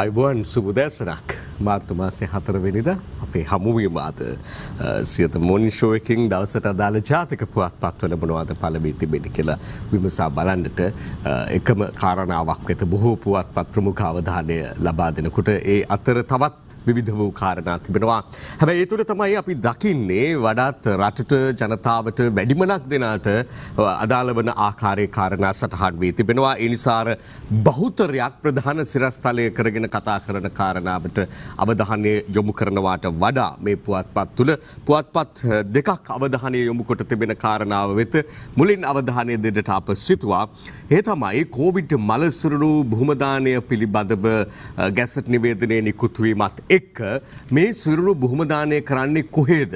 අයිබුවන් සුබදෑසනක් මාර්තමාසය හතරවෙනිද අපේ හමුවීමාද සියත මොනිශෝයකින් දවසට අදාළ ජාතක පුවත් පත්වල මොනවාද පලබී තිබෙන කියලා විමසා බලන්නට එකම කාරණාවක් වෙත බොහෝ පුවත් පත් ප්‍රමුඛ අවධානය ලබා දෙනකුට ඒ අතර තවත් විධ වූ කාරණා තිබෙනවා. හැබැයි ඒ තුළ තමයි අපි දකින්නේ වඩාත් රටට ජනතාවට වැඩිමනක් දෙනාට අදාළ වන ආකාරය කාරණා සටහන් වී තිබෙනවා. එනිසාර බහුතරයක් ප්‍රධාන සිරස්ථලය කරගෙන කතා කරන කාරණාවට අවධානය යොමු කරනවාට වඩා මේ පුවත්පත් තුළ පුවත්පත් දෙකක් අවධානය යොමුකොට තිබෙන කාරණාව වෙත මුලින් අවධානය දෙදට අප සිතුවා. ඒ තමයි කෝවිට් මලසුරුණු බහමදානය පිළිබඳව ගැසට නිවේදනය නිකුත්වීමත් ඒ එක්ක මේ සිරුරු බොහොමදානය කරන්නේ කොහේද.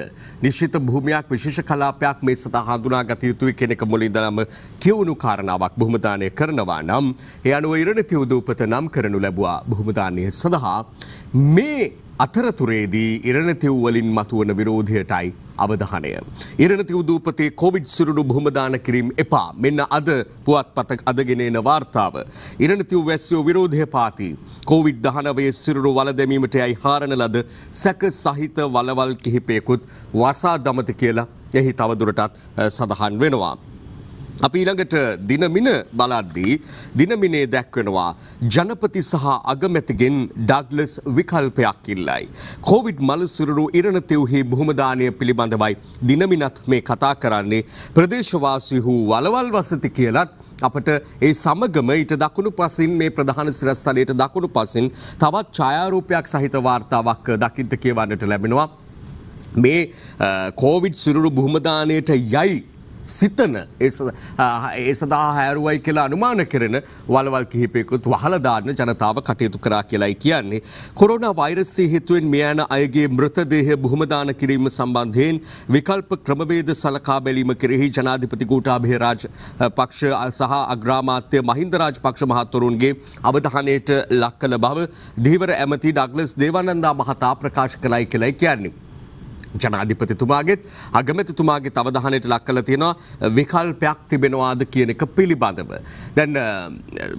නිශ්ිත භූමයක් විශේෂ කලාපයක් මේ සත හඳුනා ගත යුතුයි කෙනෙක මුලින්දනම කියවුණු කාරණාවක් බොහොමදානය කරනවා නම් එ අනුව ඉරණතිවදූපත නම් කරනු ලැබවා බොහොමදානය සඳහා මේ අතරතුරේදී ඉරණතිව් වලින් මතුවන විරෝධයටයි අවධානය. ඉරණතිව් දූපතේ කොවිඩ් සිරුඩු බොහොමදාන කිරීම් එපා. මෙන්න අද පුවත්පත අදගෙනන වාර්තාව. ඉරණතිව් වැස්යෝ විරෝධය පාති. කොවිඩ් දහනවේ සිරුරු වල දැමීමට යයි හාරණ ලද සැක සහිත වලවල් කිහිපයකුත් වසා දමත කියලා එහි තවදුරටත් සඳහන් වෙනවා. අපි ඊළඟට දිනමින බලද්දී දිනමිනේ දැක්වෙනවා ජනපති සහ අගමැතිගෙන් ඩග්ලස් විකල්පයක් ඉල්ලයි. කොවිඩ් මලසුරුණු ඉරණතෙව්හි බොහොමදානය පිළිබඳවයි දිනමිනත් මේ කතා කරන්නේ ප්‍රදේශවාසී වූ වලවල් වසති කියලත් අපට ඒ සමගම ඊට දකුණු පසින් මේ ප්‍රධාන සිරස්තලයට දකුණු පසින් තවත් ඡායාරූපයක් සහිත වාර්තාවක් දකිින්ත කියවන්නට ලැබෙනවා. මේ කෝවිඩ් සිරුරු බුහමදානයට යයි සිතන ඒ සඳහා හැරුවයි කියලා අනුමාන කරන වලවල් කිහිපයකුත් වහලදාන්න ජනතාව කටයුතු කරා කියලයි කියන්නේ. කොරන වෛරස්සය හිතුවෙන් මෙයන අයගේ මෘතදේහ බොහමදාන කිරීම සම්බන්ධයෙන් විකල්ප ක්‍රමවේද සලකා බැලීම කෙරෙහි ජනාධිපති ගූටාභේරාජ පක්ෂ සහ අග්‍රාමාත්‍ය මහින්දරාජ පක්ෂ මහත්තුරුන්ගේ අවධානයට ලක්කල බව දීවර ඇමති ඩක්ලස් දේවනන්දා මහතා ප්‍රකාශ කළයි කෙලයි කියන්නේ. ජනාධිපතිතුමාගේත් අගමැතිතුමාගේ අවධානයට ලක් කළ තියෙනවා විකල්පයක් තිබෙනවාද කියන එක පිළිබඳව. දැන්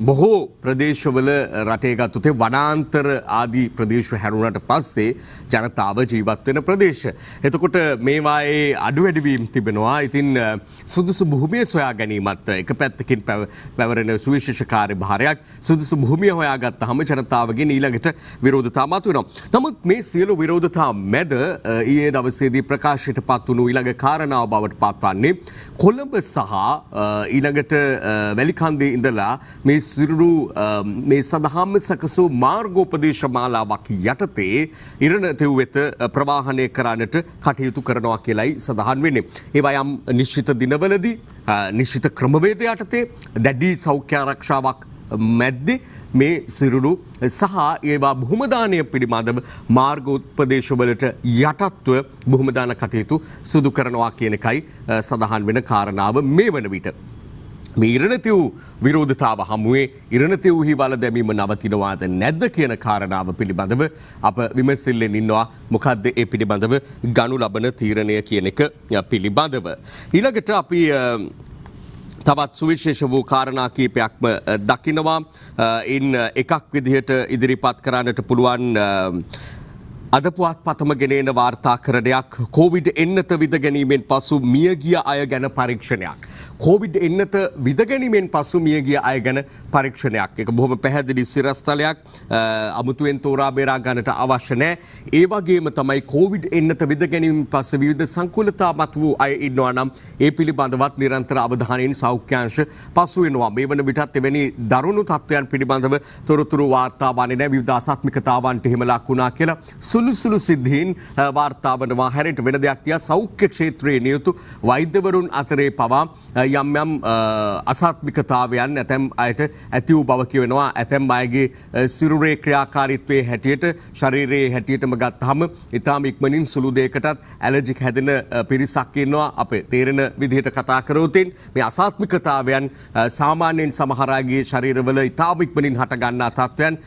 බොහෝ ප්‍රදේශවල රටේ ගත්තුතේ වනාන්තර ආදී ප්‍රදේශ හැරුණට පස්සේ ජනතාව ජීවත්වෙන ප්‍රදේශ. එතකොට මේවායේ අඩුවැඩිවීම් තිබෙනවා ඉතින් සුදුසු බොහොමිය සොයා ගැනීමත් එක පැත්තකින් පැවරෙන සුවිශේෂ කාර්ය භාරයක් සුදුසු භූමිය හොයාගත් හම ජනතාවගේ ඊළඟට විරෝධතා මතුවෙනවා. නමුත් මේ සියලු විරෝධතා මැද ඒ දව දවසේදී ප්‍රකාශයට පත් වුණු ඊළඟ කාරණාව බවට පත්වන්නේ කොළඹ සහ ඊළඟට වැලිකන්දේ ඉඳලා මේ සිරුරු මේ සඳහාම සකසූ මාර්ගෝපදේශ මාලාවක් යටතේ ඉරණ තෙව් වෙත ප්‍රවාහනය කරන්නට කටයුතු කරනවා කියලයි සඳහන් වෙන්නේ. ඒවා යම් නිශ්චිත දිනවලදී නිශ්චිත ක්‍රමවේද යටතේ දැඩි සෞඛ්‍ය ආරක්ෂාවක් මැද්දේ මේ සිරුරු සහ ඒවා බොහොමදානය පිළිබඳව මාර්ගෝත්පදේශවලට යටත්ව බොහොමදාන කටයුතු සුදු කරනවා කියන එකයි සඳහන් වෙන කාරණාව මේ වන විට. මේ ඉරණතිව් විරෝධතාව හමුවේ ඉරණතිව්හි වල දැමීම නවතිනවාද නැද්ද කියන කාරණාව පිළිබඳව අප විමසිල්ලෙන් ඉන්නවා මොකක්ද ඒ පිළිබඳව ගනු ලබන තීරණය කියන එක පිළිබඳව. ඊළඟට අපි තවත් සුවිශේෂ වූ කාරණා කීපයක්ම දකිනවා. ඉන් එකක් විදිහට ඉදිරිපත් කරන්නට පුළුවන් අද පුවත් පතම ගෙනන වාර්තාකරණයක් කෝවිඩ් එන්නත විදගැනීමෙන් පසු මියගිය අය ගැන පරීක්ෂණයක්. කෝවිඩ් එන්නත විදගැනීමෙන් පසු මියගිය අය ගැන පරීක්ෂණයක් එක බොහොම පැහැදිලි සිරස්ථලයක් අමුතුවෙන් තෝරාබේරා ගණට අවශ්‍යනෑ ඒවගේම තමයි කෝවිඩ් එන්නත විදගැනීම පස විවිධ සංකුලතාමත් වූ අය ඉන්නවා නම් ඒ පිළිබඳවත් නිරන්තර අවධානයෙන් සෞඛ්‍යංශ පසුවෙනවා මේ වන විටත් එවැනි දරුණු තත්ත්වයන් පිළිබඳව තොරතුරු වාර්තාවානය විදධාසාත්මිකතාවන්ට හෙමලක් වුණා කියලා සුල් සුළුසුළු සිද්ධීන් වාර්තාාවනවා හැරට වෙන දෙයක්තිය සෞඛ්‍ය ක්ෂේත්‍රයේ නියුතු වෛද්‍යවරුන් අතරේ පවා යම් යම් අසාත්මිකතාවයන් ඇතැම් අයට ඇතිවූ බවකිවෙනවා ඇතැම් අයගේ සිරුරේ ක්‍රියාකාරිත්වය හැටියට ශරීරයේ හැටියටම ගත් හම ඉතාම ඉක්මනින් සුළු දේකටත් ඇලජික් හැදෙන පිරිසක්කන්නවා අප තේරෙන විදිහට කතාකරෝතෙන් මේ අසාත්මිකතාවයන් සාමාන්‍යයෙන් සමහරාගේ ශරීරවල ඉතාම ඉක්මනින් හටගන්නා තත්ත්වයන්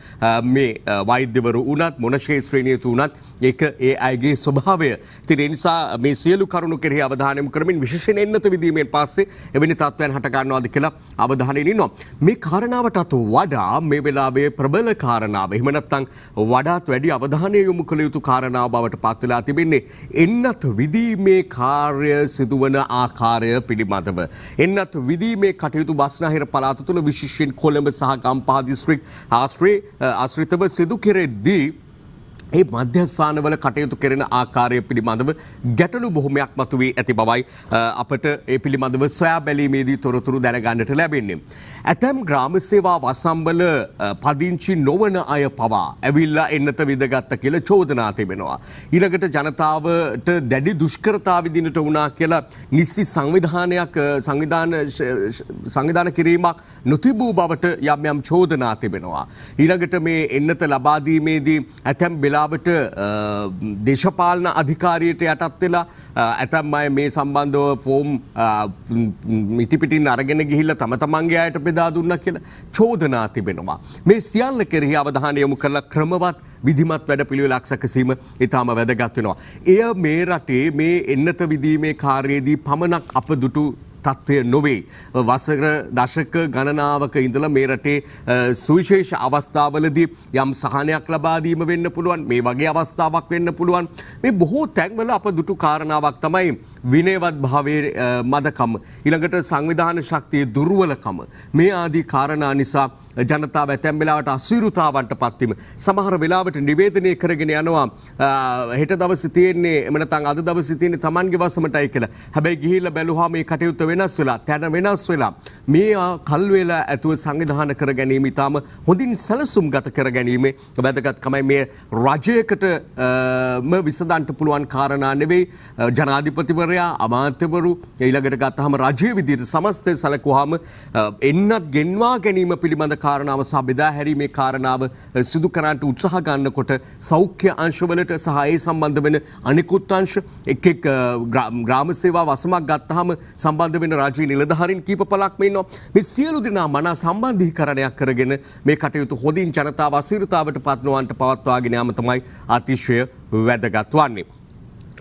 මේ වෛද්‍යවරු වනත් මොනශේත්‍රණයතු වනත් වුණත් ඒක ඒ අයගේ ස්වභාවය. ඉතින් ඒ නිසා මේ සියලු කරුණු කෙරෙහි අවධානයොමු කරමින් විශේෂයෙන් එන්නත විදීමෙන් පස්සේ එවැනි තත්ත්වයන් හට ගන්නවාද කියලා අවධානයෙන් ඉන්නවා. මේ කාරණාවටත් වඩා මේ වෙලාවේ ප්‍රබල කාරණාව එහෙම නැත්නම් වඩාත් වැඩි අවධානය යොමු කළ යුතු කාරණාව බවට පත් වෙලා තිබෙන්නේ එන්නත විදීමේ කාර්ය සිදුවන ආකාරය පිළිබඳව. එන්නත් විදීමේ කටයුතු බස්නාහිර පලාත තුළ විශිෂ්‍යෙන් කොළඹ සහ ගම්පා දිස්ත්‍රික් ආශ්‍රේ ආශ්‍රිතව සිදු කෙරෙද්දී ඒ මධ්‍යස්ථානවල කටයුතු කරන ආකාරය පිළිබඳව ගැටලු බොහොමයක් මතුවී ඇති බවයි අපට ඒ පිළිබඳව සොයා බැලීමේදී තොරතුරු දැනගන්නට ලැබෙන්නේ. ඇතැම් ග්‍රාමසේවා වසම්බල පදිංචි නොවන අය පවා ඇවිල්ලා එන්නත විදගත්ත කියලා චෝදනා තිබෙනවා. ඊළඟට ජනතාවට දැඩි දුෂ්කරතා විදිනට වුණා කියලා නිස්සි සංවිධානයක් සංවිධාන කිරීමක් නොතිබූ බවට යම් යම් චෝදනා තිබෙනවා. ඊළඟට මේ එන්නත ලබාදීමේදී ඇතැම් බෙලා වෙලාවට දේශපාලන අධිකාරියට යටත් වෙලා ඇතැම් අය මේ සම්බන්ධව ෆෝම් මිටිපිටින් අරගෙන ගිහිල්ල තම තමන්ගේ අයට බෙදා දුන්න කියලා චෝදනා තිබෙනවා. මේ සියල්ල කෙරෙහි අවධානය යොමු කරලා ක්‍රමවත් විධිමත් වැඩ පිළිවෙලක් සැකසීම ඉතාම වැදගත් වෙනවා. එය මේ රටේ මේ එන්නත විදීමේ කාර්යයේදී පමණක් අප දුටු තත්ත්වය නොවේ. වසර දශක ගණනාවක ඉඳල මේ රටේ සුවිශේෂ අවස්ථාවලදී යම් සහනයක් ලබාදීම වෙන්න පුළුවන් මේ වගේ අවස්ථාවක් වෙන්න පුළුවන් මේ බොහෝ තැන්වල අප දුටු කාරණාවක් තමයි විනේවත් භාවේ මදකම. ඉළඟට සංවිධාන ශක්තිය දුර්ුවලකම. මේ ආදී කාරණා නිසා ජනතාව ඇතැම් වෙලාවට අස්විරුතාවන්ට පත්තිම. සමහර වෙලාවට නිවේදනය කරගෙන යනවා හෙට දවසිතියන්නේ එමනතන් අද දවසිතියන්නේ තමන්ගේ වසමටයි කියලා හැබැයි ගිහිල්ල බැලුහා මේ කටයුත්ත වෙනස් වෙලා තැන වෙනස් වෙලා මේ කල්වෙලා ඇතුව සංවිධාන කර ගැනීම ඉතාම හොඳින් සැලසුම් ගත කර ගැනීමේ වැදගත්කමයි මේ රජයකටම විසඳන්ට පුළුවන් කාරණා නෙවෙයි ජනාධිපතිවරයා අමාත්‍යවරු ඊළඟට ගත්තහම රජය විදිහට සමස්තය සැලකුවාම එන්නත් ගෙන්වා ගැනීම පිළිබඳ කාරණාව සහ බෙදා හැරීමේ කාරණාව සිදු කරන්නට උත්සාහ ගන්නකොට සෞඛ්‍ය අංශවලට සහ ඒ සම්බන්ධ වෙන අනිකුත් අංශ එක් එක් ග්‍රාම සේවා වසමක් ගත්තාම සම්බන්ධ සම්බන්ධ වෙන රාජී නිලධාරින් කීප පලක් මෙන්නවා මේ සියලු දෙනා මනා සම්බන්ධීකරණයක් කරගෙන මේ කටයුතු හොඳින් ජනතාව අසීරුතාවට පත්නවන්ට පවත්වාගෙන යාම තමයි අතිශය වැදගත් වන්නේ.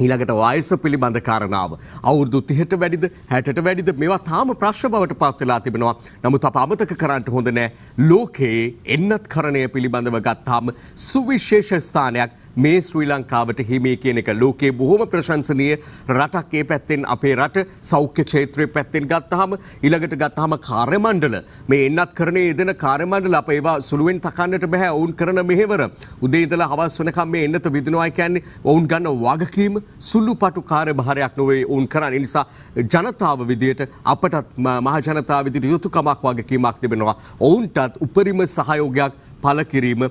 ඊළඟට වයස පිළිබඳ කාරණාව. අවුරුදු 30ට වැඩිද 60ට වැඩිද මේවා තාම ප්‍රශ්න බවට පත් වෙලා තිබෙනවා. නමුත් අප අමතක කරන්න හොඳ නෑ. ලෝකයේ එන්නත්කරණය පිළිබඳව ගත්තාම සුවිශේෂ ස්ථානයක් මේ ශ්‍රී ලංකාවට හිමි කියන එක ලෝකයේ බොහොම ප්‍රශංසනීය රටක් ඒ පැත්තෙන් අපේ රට සෞඛ්‍ය ක්ෂේත්‍රයේ පැත්තෙන් ගත්තාම ඊළඟට ගත්තාම කාර්ය මණ්ඩල මේ එන්නත්කරණයේ යෙදෙන කාර්ය මණ්ඩල අප ඒවා සුළුවෙන් තකන්නට බෑ. ඔවුන් කරන මෙහෙවර උදේ ඉඳලා හවස වෙනකම් මේ එන්නත විදිනවා කියන්නේ ඔවුන් ගන්න වගකීම සුල්ලු පටු කාර්යභාරයක් නොවේ ඔවුන් කරන්නේ. නිසා ජනතාව විදියට අපටත් මහ ජනතාව විදියට යුතුයකමක් වගකීමක් තිබෙනවා. ඔවුන්ටත් උපරිම සහයෝගයක් පල කිරීම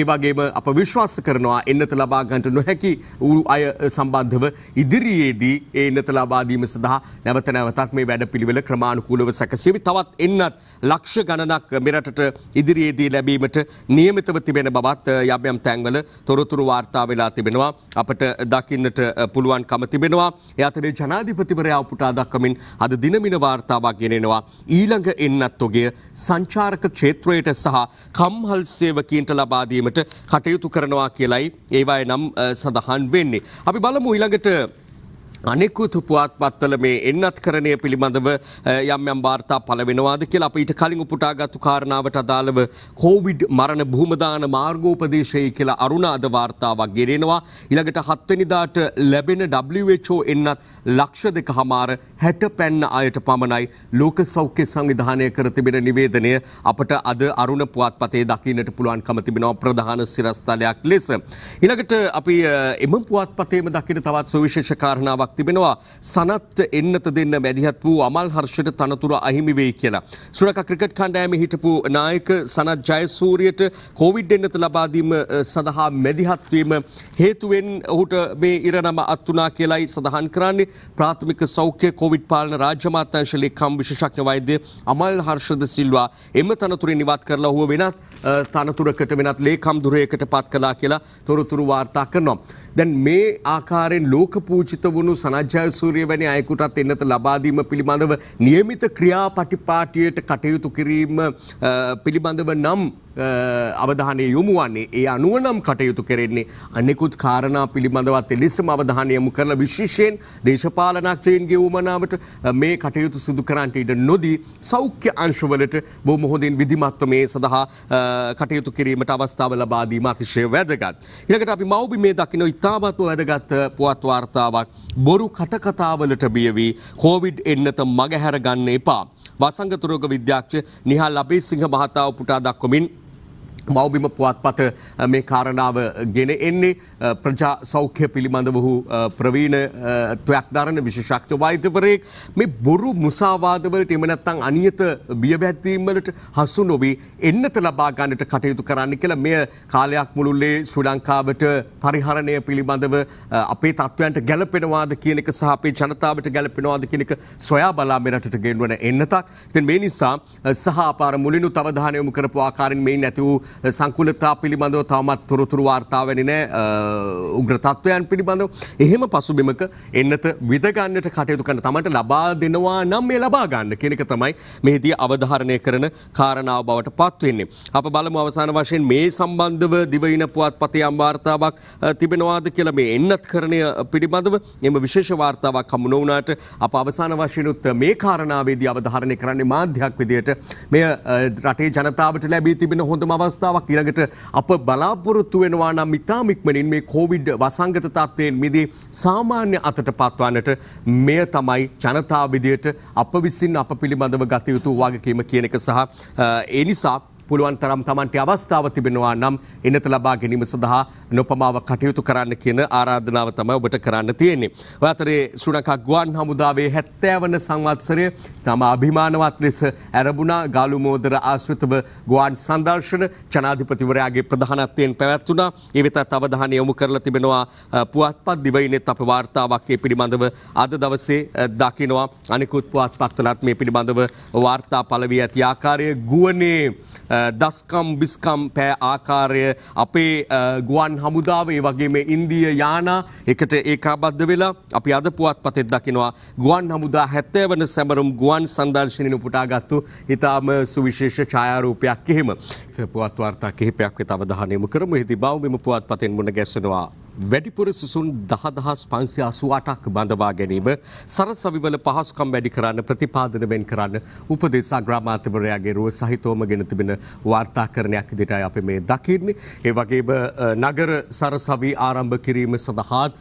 ඒ වගේම අප විශ්වාස කරනවා එන්නත ලබා ගන්නට නොහැකි වූ අය සම්බන්ධව ඉදිරියේදී ඒ එන්නත ලබා දීම සඳහා නැවත නැවතත් මේ වැඩපිළිවෙල ක්‍රමානුකූලව සැකසෙවි. තවත් එන්නත් ලක්ෂ ගණනක් මෙරටට ඉදිරියේදී ලැබීමට නියමිතව තිබෙන බවත් යම් යම් තැන්වල තොරතුරු වාර්තා වෙලා තිබෙනවා. අපට දකින්නට පුළුවන්කම තිබෙනවා. එයතරේ ජනාධිපතිවරයා උපුටා දක්වමින් අද දිනමින වාර්තාවක් ගෙනෙනවා. ඊළඟ එන්නත්තුගේ සංචාරක ක්ෂේත්‍රයට සහ කම්හල් සේවකීන්ට ලබාදීමට කටයුතු කරනවා කියලයි ඒවාය නම් සඳහන් වෙන්නේ. අපි බලමු ඊළඟට අනෙකුත් පුවත්පත්වල මේ එන්නත්කරණය පිළිබඳව යම් යම් වාර්තා පළවෙනවාද කියලා අප ඊට කලින් උපුටාගත්තු කාරණාවට අදාළව කෝවිඩ් මරණ භූමදාන මාර්ගෝපදේශයේ කියලා අරුණාද වාර්තාවක් ගෙනෙනවා. ඊළඟට හත්වෙනිදාට ලැබෙන WHO එන්නත් ලක්ෂ දෙක හමාර හැට පැන්න අයට පමණයි ලෝක සෞඛ්‍ය සංවිධානය කර තිබෙන නිවේදනය අපට අද අරුණ පුවත්පතේ දකින්නට පුළුවන්කම තිබෙනවා ප්‍රධාන සිරස්තලයක් ලෙස. ඊළඟට අපි එම පුවත්පතේම දකින තවත් සුවිශේෂ කාරණාවක් තිබෙනවා සනත්ට එන්නත දෙන්න මැදිහත් වූ අමල් හර්ෂයට තනතුර අහිමි වෙයි කියලා. සුරක ක්‍රිකට් කණ්ඩායමේ හිටපු නායක සනත් ජයසූරියට කොවිඩ් එන්නත ලබා දීම සඳහා මැදිහත් වීම හේතුවෙන් ඔහුට මේ ඉරණම අත් වුණා කියලයි සඳහන් කරන්නේ. ප්‍රාථමික සෞඛ්‍ය කොවිඩ් පාලන රාජ්‍ය අමාත්‍යාංශ ලේකම් විශේෂඥ වෛද්‍ය අමල් හර්ෂද සිල්වා එම තනතුරින් ඉවත් කරලා ඔහුව වෙනත් තනතුරකට වෙනත් ලේකම් දුරයකට පත් කළා කියලා තොරතුරු වාර්තා කරනවා. දැන් මේ ආකාරයෙන් ලෝක පූජිත වුණු සනජ්ජාය සූරිය වැනි අයකුටත් එන්නත ලබාදීම පිළිබඳව නියමිත ක්‍රියාපටිපාටියට කටයුතු කිරීම පිළිබඳව නම් අවධානය යොමුවන්නේ ඒ අනුව නම් කටයුතු කරෙන්නේ අනෙකුත් කාරණා පිළිබඳවත් එලෙසම අවධානය යොමු කරලා විශේෂයෙන් දේශපාලනඥයන්ගේ උමනාවට මේ කටයුතු සිදු කරන්නට ඉඩ නොදී සෞඛ්‍ය අංශවලට බොහොම හොඳින් විධිමත්ව මේ සඳහා කටයුතු කිරීමට අවස්ථාව ලබා දීම අතිශය වැදගත්. ඊළඟට අපි මෞබි මේ දකින්න ඉතාමත්ම වැදගත් පුවත් වාර්තාවක් බොරු කටකතාවලට බියවී කෝවිඩ් එන්නත මගහැර ගන්න එපා. වසංගතුරෝග විද්‍යාක්ෂ නිහල් අබේසිංහ මහතාව පුටා දක්වමින් මවබිම පුවත්පත මේ කාරණාව ගෙන එන්නේ ප්‍රජා සෞඛ්‍ය පිළිබඳ වහු ප්‍රවීණත්වයක් දරන විශෂක්ෂ වෛතවරයෙක් මේ බොරු මුසාවාදවලට එමනත්තං අනියත බියවැත්වීමලට හසු නොවී එන්නත ලබා ගන්නට කටයුතු කරන්න කියලා මෙය කාලයක් මුළුල්ලේ ශ්‍රී ලංකාවට පරිහරණය පිළිබඳව අපේ තත්ත්වයන්ට ගැලපෙනවාද කියනක සහපේ ජනතාවට ගැලපෙනවාද කෙනෙක සොයා බලා මෙරටට ගෙන්වන එන්නතක් තින් මේ නිසා සහ පාර මුලිනු තවධානයමු කරපු ආකාරෙන් මේ නැතිවූ සංකුලතා පිළිබඳව තවමත් තොරතුරු වාර්තාාවනි නෑ උග්‍රතත්වයන් පිළිබඳව එහෙම පසුබිමක එන්නත විදගන්නට කටයුතු කන්න තමට ලබා දෙනවා නම් මේ ලබා ගන්න කෙනෙක තමයි මෙහිදී අවධාරණය කරන කාරණාව බවට පත්වවෙන්නේ. අප බලම අවසාන වශයෙන් මේ සම්බන්ධව දිවයින පුවත් පතයම් වාර්තාවක් තිබෙනවාද කියල මේ එන්නත් කරණය පිළිබඳව එම විශේෂ වාර්තාවක් හමුණවනාට අප අවසාන වශයනුත් මේ කාරණාවේදී අවධාරණය කරන්නේ මාධ්‍යයක් විදියට මේ රටේ ජනතාවට ලැබී තිබෙන හොඳම අවස්ථා අවස්ථාවක් ඊළඟට අප බලාපොරොත්තු වෙනවා නම් ඉතාම ඉක්මනින් මේ කොවිඩ් වසංගත තත්ත්වයෙන් මිදී සාමාන්‍ය අතට පත්වන්නට මෙය තමයි ජනතා විදියට අප විසින් අප පිළිබඳව ගත යුතු වගකීම කියන එක සහ ඒ නිසා පුළුවන් තරම් Tamanට අවස්ථාව තිබෙනවා නම් එනත ලබා ගැනීම සඳහා නොපමාව කටයුතු කරන්න කියන ආරාධනාව තමයි ඔබට කරන්න තියෙන්නේ. ඔය අතරේ ශ්‍රීලංකා ගුවන් හමුදාවේ 70 වන සංවත්සරය තම අභිමානවත් ලෙස ඇරඹුණා ගාලුමෝදර ආශ්‍රිතව ගුවන් සංදර්ශන ජනාධිපතිවරයාගේ ප්‍රධානත්වයෙන් පැවැත්වුණා. ඒ වෙතත් අවධානය යොමු කරලා තිබෙනවා පුවත්පත් දිවයිනෙත් අපේ වාර්තාවක් ඒ පිළිබඳව අද දවසේ දකිනවා. අනිකුත් පුවත්පත්වලත් මේ පිළිබඳව වාර්තා පළවී ඇති ආකාරය ගුවනේ දස්කම් බිස්කම් පෑ ආකාරය අපේ ගුවන් හමුදාව ඒ වගේ මේ ඉන්දිය යාන එකට ඒකාබද්ධ වෙලා අපි අද පුවත් පතෙත් දකිනවා ගුවන් හමුදා හැත්තෑ වන සැමරුම් ගුවන් සංදර්ශනය උපුටාගත්තු ඉතාම සුවිශේෂ ඡායාරූපයක් එහෙම. පුවත් වාර්තා කිහිපයක් වෙත අවධානයමු කරමු. එහිදී බෞද්ධ මෙම පුවත් පතෙන් මුණ ගැසෙනවා. වැඩිපුර සුසුන් දහදහස් පන්සි අසු අටක් බඳවා ගැනීම සරසවිවල පහසුකම් වැඩි කරන්න ප්‍රතිපාදනවෙන් කරන්න උපදේශා ග්‍රාමාතවරයාගේ රුව සහිතෝම ගෙන තිබෙන වාර්තාකරණයක් දිටයි අප මේ දකින්නේ. ඒ වගේම නගර සරසවි ආරම්භ කිරීම සඳහාත්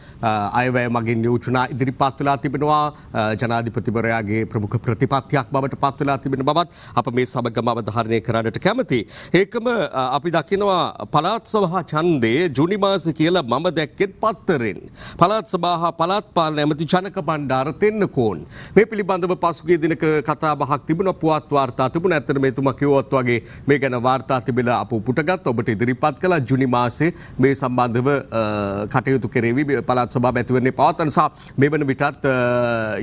අයවැය මගින් නියෝජනා ඉදිරිපත්වෙලා තිබෙනවා ජනාධිපතිවරයාගේ ප්‍රමුඛ ප්‍රතිපත්තියක් බවට පත්වෙලා තිබෙන බවත් අප මේ සමගම අවධාරණය කරන්නට කැමති. ඒකම අපි දකිනවා පලාත් සවහා චන්දේ ජුනිමාස කියලා මම දැ දැක්කෙත් පත්තරෙන්. පළාත් සභහ පළත්පාල ඇමති ජනක බණ්ඩාර තෙන්න්නකෝන්. මේ පිළිබඳව පසුගේ දිනක කතාබහක් තිබන පුවත් වාර්තා තිබුණ ඇතන මේ තුම කිවොත් වගේ මේ ගැන වාර්තා තිබෙන අප පුටගත් ඔබට ඉදිරිපත් කළ ජුනිමාසේ මේ සම්බන්ධව කටයුතු කෙරෙවි පළත් සභා ඇතිවන්නේ පවතනසා මේ වන විටත්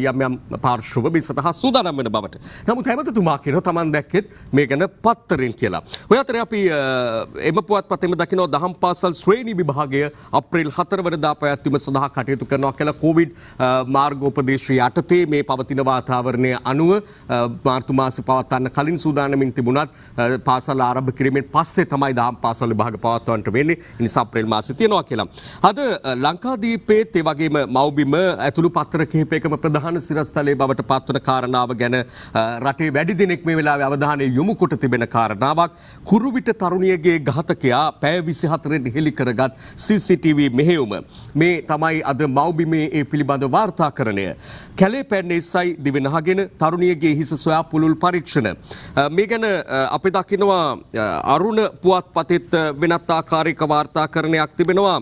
යම්යම් පාර්ශව මේ සහ සූදානම් වන බවට. නමු තැමතතුමා කියෙන තමන් දැක්කෙත් මේ ගැන පත්තරෙන් කියලා. ඔය අතර අපි එම පුවත් පතෙම දකිනෝ දහම් පාසල් ශ්‍රේණී විභාගය අප්‍රේල් හතරවනදා පැවැත්වීම සඳහා කටයුතු කරනවා කියලා කොවිඩ් මාර්ගෝපදේශය යටතේ මේ පවතින වාතාවරණය අනුව මාර්තු මාසෙ පවත්වන්න කලින් සූදානමින් තිබුණත් පාසල් ආරම්භ කිරීමෙන් පස්සේ තමයි දහම් පාසල් විභාග පවත්වන්නට වෙන්නේ. ඒ නිසා අප්‍රේල් මාසෙ තියෙනවා කියලා. අද ලංකාදීපේත් ඒ වගේම මව්බිම ඇතුළු පත්‍ර කිහිපයකම ප්‍රධාන සිරස්තලයේ බවට පත්වන කාරණාව ගැන රටේ වැඩි දෙනෙක් මේ වෙලාවේ අවධානය යොමු කොට තිබෙන කාරණාවක් කුරුවිට තරුණියගේ ඝාතකයා පැය 24න් හෙළි කරගත් CCTV මෙහෙයුම. මේ තමයි අද මව්බිමේ ඒ පිළිබඳ වාර්තාකරණය. කැලේ පැන්නේ සයි දිවෙනහගෙන තරුණියගේ හිස සොයා පුළුල් පරීක්ෂණ. මේ ගැන අපි දකිනවා අරුණ පුවත් පතිත් වෙනත් ආකාරයක වාර්තාකරණයක් තිබෙනවා.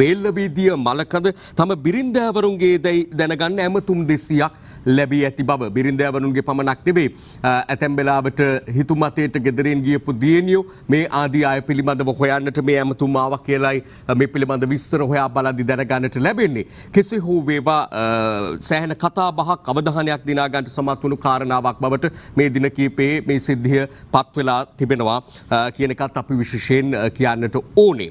වේල්ලවීදිය මලකද තම බිරින්දෑවරුන්ගේ දැයි දැනගන්න ඇමතුම් දෙසියක් ලැබී ඇති බව බිරින්දෑවරුන්ගේ පමණක් නෙවේ ඇතැම්බෙලාවට හිතුමතයට ගෙදරෙන් ගියපු දියනියෝ මේ ආදී අය පිළිබඳව හොයන්නට මේ ඇමතුමාවක් කියලයි මේ පිළිබඳ විස්තර හොයා බලදි දැනගන්නට ලැබෙන්නේ. කෙසේ හෝ වේවා සෑහන කතා බහක් අවධානයක් දිනාගන්ට සමත් වුණු කාරණාවක් බවට මේ දින කීපේ මේ සිද්ධිය පත්වෙලා තිබෙනවා කියනකත් අපි විශෂයෙන් කියන්නට ඕනේ.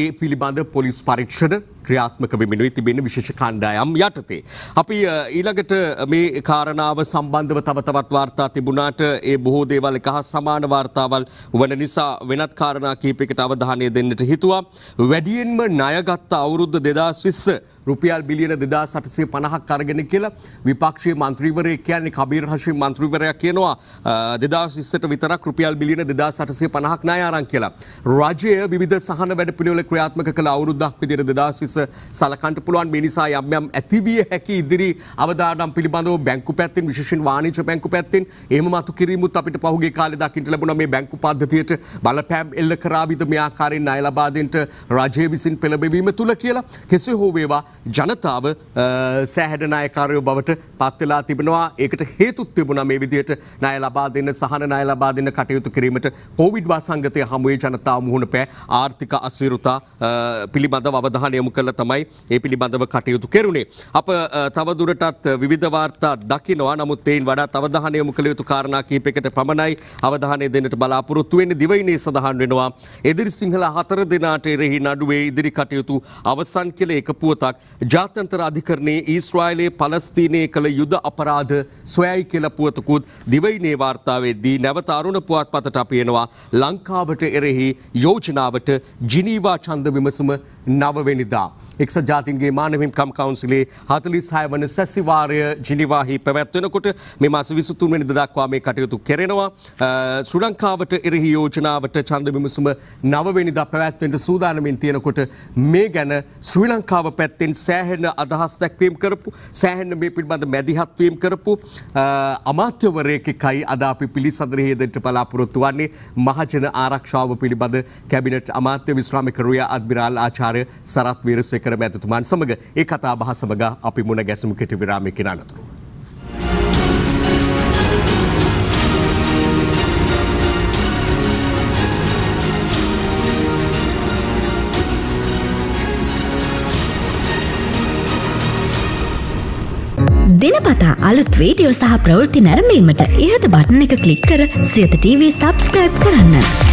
ඒ පිළිබඳ පොල පොලිස් පරීක්ෂණ ක්‍රියාත්මක වෙමිනුයි තිබෙන විශේෂ කණ්ඩායම් යටතේ. අපි ඊළඟට මේ කාරණාව සම්බන්ධව තව තවත් වාර්තා තිබුණාට ඒ බොහෝ දේවල් එක හා සමාන වාර්තාවල් වන නිසා වෙනත් කාරණා කීපයකට අවධානය දෙන්නට හිතුවා. වැඩියෙන්ම ණයගත් අවුරුද්ද 2020 රුපියල් බිලියන 2850ක් අරගෙන කියලා විපක්ෂයේ මන්ත්‍රීවරයෙක් කියන්නේ කබීර් හෂීම් මන්ත්‍රීවරයා කියනවා 2020ට විතරක් රුපියල් බිලියන 2850ක් ණය අරන් කියලා. රජය විවිධ සහන වැඩ පිළිවෙල ක්‍රියාත්මක කළ අවුරුද්දක් විදිහට 2020 ලෙස සලකන්ට පුළුවන් මිනිසා යම්යම් ඇතිවිය හැකි ඉදිරි අවදානම් පිළිබඳව බැංකු පැත්තින් විශෂෙන් වානිච බැංකු පැත්තින් එම මතු කිරීමුත් අපිට පහුගේ කාලෙ දකිට ලැබුණ මේ බැංකු පද්ධතියට බලපෑම් එල්ල කරාවිද මේ ආකාරයෙන් අය ලබාදෙන්ට රජය විසින් පෙළබවීම තුළ කියලා කෙසේ හෝවේවා ජනතාව සෑහැඩ නායකාරයෝ බවට පත්වෙලා තිබෙනවා ඒකට හේතුත් තිබුණ මේ විදියට නය ලබා දෙන්න සහන නය ලබා දෙන්න කටයුතු කිරීමට කෝවිඩ්වා සංගතය හමුවේ ජනතාව මුහුණ පෑ ආර්ථික අස්විරුතා පිළිබඳ අවධානයමු කළ කරලා තමයි ඒ පිළිබඳව කටයුතු කෙරුණේ. අප තවදුරටත් විධවාර්තා දකිනවා නමුත් එයින් වඩා අවධානය යොමු කළ යුතු කාරණා කීපයකට පමණයි අවධානය දෙන්නට බලාපොරොත්තු වෙන්නේ දිවයිනේ සඳහන් වෙනවා. එදිරි සිංහල හතර දෙනාට එරෙහි නඩුවේ ඉදිරි කටයුතු අවසන් කළ එක පුවතක් ජාත්‍යන්තර අධිකරණයේ ඊස්රායිලයේ පලස්තීනයේ කළ යුද අපරාධ සොයයි කියලා පුවතකුත් දිවයිනේ වාර්තාවේදී නැවත අරුණ පුවත්පතට අපි එනවා ලංකාවට එරෙහි යෝජනාවට ජිනීවා ඡන්ද විමසුම 9 වෙනිදා එක්ස ජාතින්ගේ මානවිම් කම් කවන්සිලේ හතුලිස් හය වන සැසිවාරය ජිනිවාහි පැවැත්වෙනකොට මෙ මස විසතුන්වැනි දක්වා මේ කටයුතු කෙරෙනවා. සුඩංකාවට එරෙහි යෝජනාවට චන්ද විමසුම නවවෙනිද පැවැත්වෙන්ට සූදානමින් තියෙනකොට මේ ගැන ශ්‍රී ලංකාව පැත්තෙන් සෑහෙන අදහස් දැක්වීම් කරපු සෑහෙන්න මේ පිල්බඳ මැදිහත්වීම් කරපු අමාත්‍යවරයකයි අදාපි පිළිසඳරහේදට පලාපොරොත්තු වන්නේ මහජන ආරක්ෂාව පිළිබඳ කැබිනට් අමාත්‍ය විශ්‍රාමිකරුය අත්බිරාල් ආචාරය සරත්වීර කුලසේකර මැතිතුමාන් සමග ඒ කතා බහ සමග අපි මුණ ගැසමු කෙටි විරාමයකින් අනතුරුව. දෙනපතා අලුත් වීඩියෝ සහ ප්‍රවෘති නැරමීමට ඉහත බටන එක කලික් කර සියත TV සබස්ක්‍රයිබ් කරන්න.